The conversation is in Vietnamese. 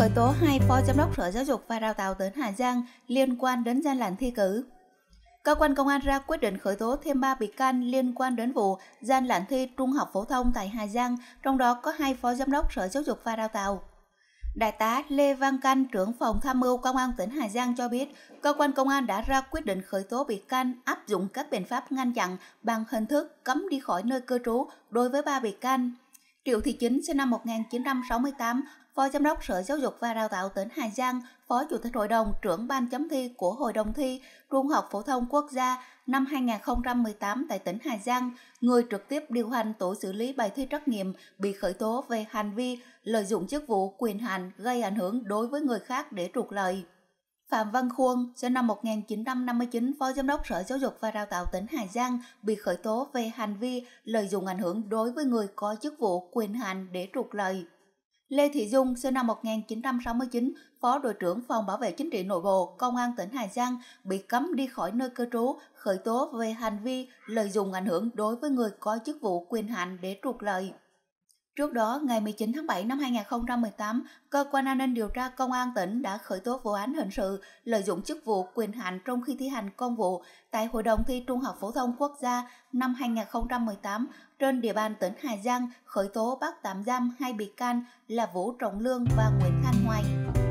khởi tố hai phó giám đốc Sở Giáo dục và Đào tạo tỉnh Hà Giang liên quan đến gian lận thi cử. Cơ quan công an ra quyết định khởi tố thêm 3 bị can liên quan đến vụ gian lận thi trung học phổ thông tại Hà Giang, trong đó có hai phó giám đốc Sở Giáo dục và Đào tạo. Đại tá Lê Văn Canh, trưởng phòng tham mưu Công an tỉnh Hà Giang cho biết, cơ quan công an đã ra quyết định khởi tố bị can áp dụng các biện pháp ngăn chặn bằng hình thức cấm đi khỏi nơi cư trú đối với ba bị can. Triệu Thị Chính sinh năm 1968, Phó Giám đốc Sở Giáo dục và Đào tạo tỉnh Hà Giang, Phó Chủ tịch Hội đồng trưởng ban chấm thi của Hội đồng thi Trung học Phổ thông Quốc gia năm 2018 tại tỉnh Hà Giang, người trực tiếp điều hành tổ xử lý bài thi trắc nghiệm bị khởi tố về hành vi lợi dụng chức vụ quyền hạn gây ảnh hưởng đối với người khác để trục lợi. Phạm Văn Khuôn, sinh năm 1959, Phó Giám đốc Sở Giáo dục và Đào tạo tỉnh Hà Giang, bị khởi tố về hành vi lợi dụng ảnh hưởng đối với người có chức vụ quyền hạn để trục lợi. Lê Thị Dung, sinh năm 1969, Phó đội trưởng Phòng Bảo vệ Chính trị Nội bộ, Công an tỉnh Hà Giang, bị cấm đi khỏi nơi cư trú, khởi tố về hành vi lợi dụng ảnh hưởng đối với người có chức vụ quyền hạn để trục lợi. Trước đó, ngày 19 tháng 7 năm 2018, Cơ quan An ninh điều tra Công an tỉnh đã khởi tố vụ án hình sự lợi dụng chức vụ quyền hạn trong khi thi hành công vụ tại Hội đồng thi Trung học Phổ thông Quốc gia năm 2018 trên địa bàn tỉnh Hà Giang khởi tố bắt tạm giam hai bị can là Vũ Trọng Lương và Nguyễn Thanh Hoài.